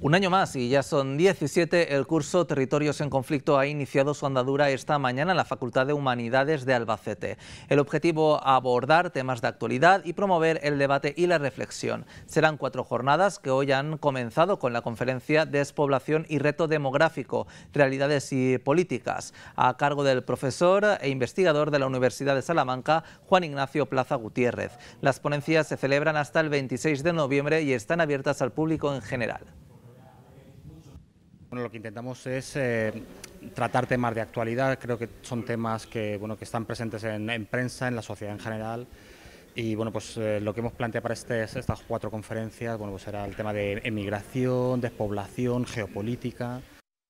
Un año más y ya son 17. El curso Territorios en Conflicto ha iniciado su andadura esta mañana en la Facultad de Humanidades de Albacete. El objetivo, abordar temas de actualidad y promover el debate y la reflexión. Serán cuatro jornadas que hoy han comenzado con la conferencia Despoblación y Reto Demográfico, Realidades y Políticas, a cargo del profesor e investigador de la Universidad de Salamanca, Juan Ignacio Plaza Gutiérrez. Las ponencias se celebran hasta el 26 de noviembre y están abiertas al público en general. Bueno, lo que intentamos es eh, tratar temas de actualidad, creo que son temas que, bueno, que están presentes en, prensa, en la sociedad en general. Y bueno, pues eh, lo que hemos planteado para este, estas cuatro conferencias, bueno, pues el tema de emigración, despoblación, geopolítica.